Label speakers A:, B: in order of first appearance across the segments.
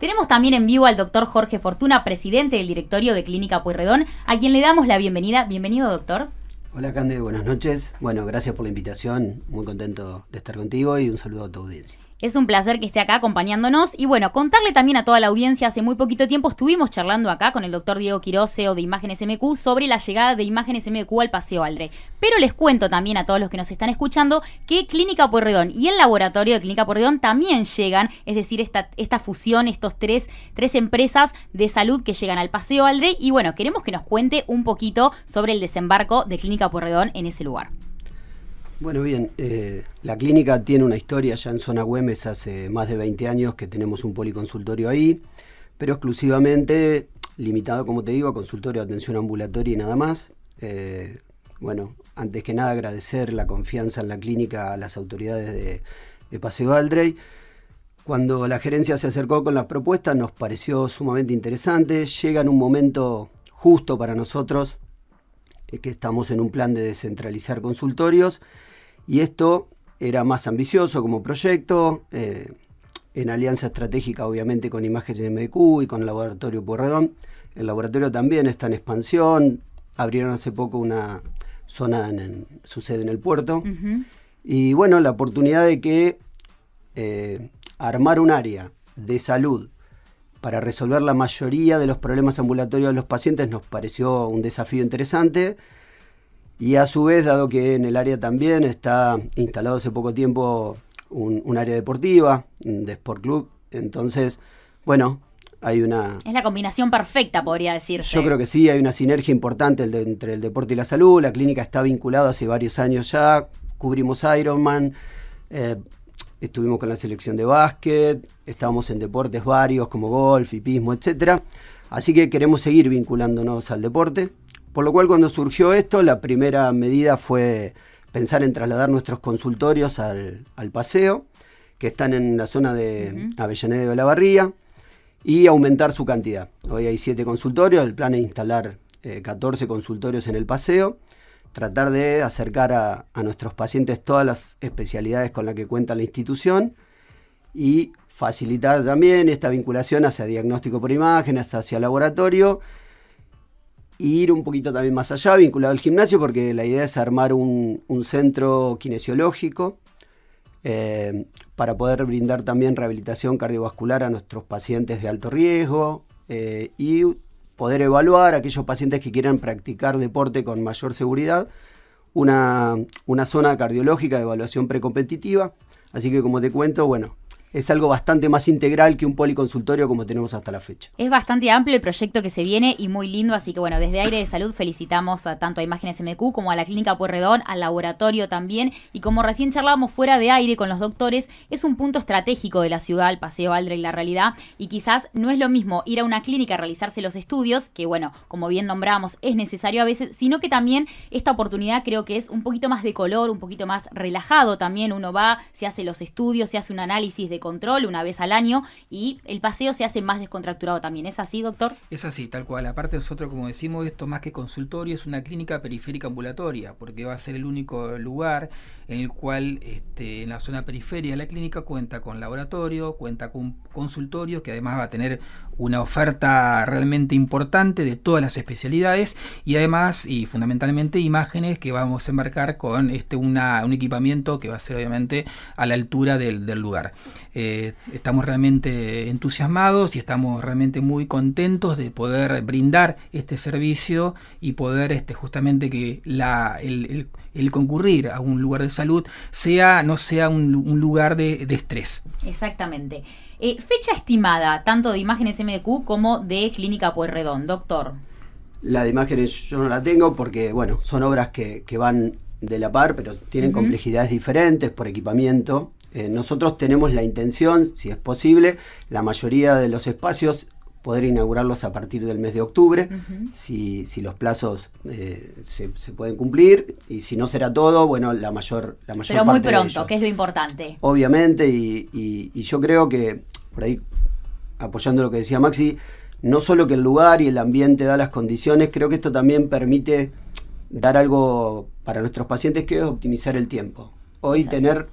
A: Tenemos también en vivo al doctor Jorge Fortuna, presidente del directorio de Clínica Pueyrredón, a quien le damos la bienvenida. Bienvenido, doctor.
B: Hola, Cande, buenas noches. Bueno, gracias por la invitación. Muy contento de estar contigo y un saludo a tu audiencia.
A: Es un placer que esté acá acompañándonos y bueno, contarle también a toda la audiencia, hace muy poquito tiempo estuvimos charlando acá con el doctor Diego Quiroseo de Imágenes MQ sobre la llegada de Imágenes MQ al Paseo Aldre. Pero les cuento también a todos los que nos están escuchando que Clínica Porredón y el laboratorio de Clínica Porredón también llegan, es decir, esta, esta fusión, estos tres, empresas de salud que llegan al Paseo Aldre y bueno, queremos que nos cuente un poquito sobre el desembarco de Clínica Porredón en ese lugar.
B: Bueno, bien, eh, la clínica tiene una historia ya en zona Güemes hace más de 20 años que tenemos un policonsultorio ahí, pero exclusivamente limitado, como te digo, a consultorio de atención ambulatoria y nada más. Eh, bueno, antes que nada agradecer la confianza en la clínica a las autoridades de, Paseo Aldrey. Cuando la gerencia se acercó con las propuestas nos pareció sumamente interesante, llega en un momento justo para nosotros, eh, que estamos en un plan de descentralizar consultorios y esto era más ambicioso como proyecto, eh, en alianza estratégica obviamente con Imágenes de MQ y con el Laboratorio Puerredón. El laboratorio también está en expansión, abrieron hace poco una zona en, su sede en el puerto. Y bueno, la oportunidad de que eh, armar un área de salud para resolver la mayoría de los problemas ambulatorios de los pacientes nos pareció un desafío interesante y a su vez, dado que en el área también está instalado hace poco tiempo un, área deportiva, de Sport Club, entonces, bueno, hay una...
A: Es la combinación perfecta, podría decirse. Yo creo
B: que sí, hay una sinergia importante entre el deporte y la salud. La clínica está vinculada hace varios años ya, cubrimos Ironman, eh, estuvimos con la selección de básquet, estábamos en deportes varios como golf, hipismo, etc. Así que queremos seguir vinculándonos al deporte por lo cual cuando surgió esto, la primera medida fue pensar en trasladar nuestros consultorios al, paseo, que están en la zona de Avellaneda de Olavarría, y aumentar su cantidad. Hoy hay siete consultorios, el plan es instalar 14 eh, consultorios en el paseo, tratar de acercar a, a nuestros pacientes todas las especialidades con las que cuenta la institución y facilitar también esta vinculación hacia diagnóstico por imágenes, hacia laboratorio y ir un poquito también más allá, vinculado al gimnasio, porque la idea es armar un, centro kinesiológico eh, para poder brindar también rehabilitación cardiovascular a nuestros pacientes de alto riesgo eh, y poder evaluar a aquellos pacientes que quieran practicar deporte con mayor seguridad, una zona cardiológica de evaluación precompetitiva. Así que como te cuento, bueno, es algo bastante más integral que un policonsultorio como tenemos hasta la fecha.
A: Es bastante amplio el proyecto que se viene y muy lindo, así que bueno, desde Aire de Salud felicitamos a, tanto a Imágenes MQ como a la Clínica Puerredón, al laboratorio también, y como recién charlábamos fuera de aire con los doctores, es un punto estratégico de la ciudad, el Paseo Aldra y la realidad, y quizás no es lo mismo ir a una clínica a realizarse los estudios, que bueno, como bien nombramos, es necesario a veces, sino que también esta oportunidad creo que es un poquito más de color, un poquito más relajado también, uno va, se hace los estudios, se hace un análisis de control una vez al año y el paseo se hace más descontracturado también. ¿Es así, doctor?
C: Es así, tal cual. Aparte nosotros, como decimos, esto más que consultorio es una clínica periférica ambulatoria, porque va a ser el único lugar en el cual este, en la zona periferia de la clínica cuenta con laboratorio, cuenta con consultorio, que además va a tener una oferta realmente importante de todas las especialidades y además y fundamentalmente imágenes que vamos a embarcar con este, una, un equipamiento que va a ser obviamente a la altura del, del lugar. Eh, estamos realmente entusiasmados y estamos realmente muy contentos de poder brindar este servicio y poder este, justamente que el, concurrir a un lugar de salud sea no sea un, lugar de, estrés.
A: Exactamente. Eh, fecha estimada tanto de imágenes MDQ como de Clínica Pueyrredón, doctor.
C: La de imágenes
B: yo no la tengo porque, bueno, son obras que, van de la par, pero tienen complejidades diferentes por equipamiento. Eh, nosotros tenemos la intención, si es posible, la mayoría de los espacios poder inaugurarlos a partir del mes de octubre, si, los plazos eh, se, pueden cumplir y si no será todo, bueno, la mayor, la mayor Pero muy pronto,
A: que es lo importante.
B: Obviamente, y, y yo creo que, por ahí, apoyando lo que decía Maxi, no solo que el lugar y el ambiente da las condiciones, creo que esto también permite dar algo para nuestros pacientes que es optimizar el tiempo. Hoy tener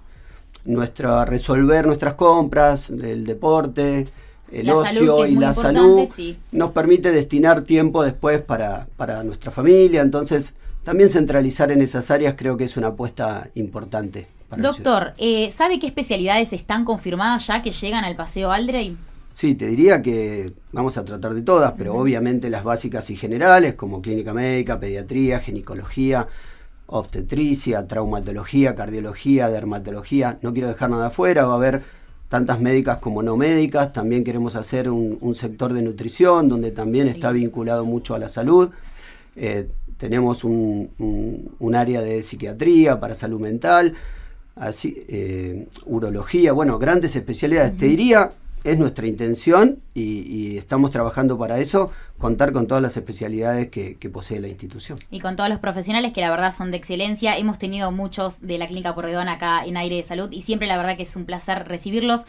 B: nuestra resolver nuestras compras, el deporte, el ocio y la salud, nos permite destinar tiempo después para, nuestra familia. Entonces, también centralizar en esas áreas creo que es una apuesta importante. Doctor,
A: eh, ¿sabe qué especialidades están confirmadas ya que llegan al Paseo Aldrey?
B: Sí, te diría que vamos a tratar de todas, pero obviamente las básicas y generales, como clínica médica, pediatría, ginecología, obstetricia, traumatología, cardiología, dermatología, no quiero dejar nada afuera, va a haber tantas médicas como no médicas, también queremos hacer un, sector de nutrición donde también está vinculado mucho a la salud. Eh, tenemos un, área de psiquiatría para salud mental, así, eh, urología, bueno, grandes especialidades. Te diría es nuestra intención y, estamos trabajando para eso, contar con todas las especialidades que, posee la
A: institución. Y con todos los profesionales que la verdad son de excelencia. Hemos tenido muchos de la Clínica Corredón acá en Aire de Salud y siempre la verdad que es un placer recibirlos.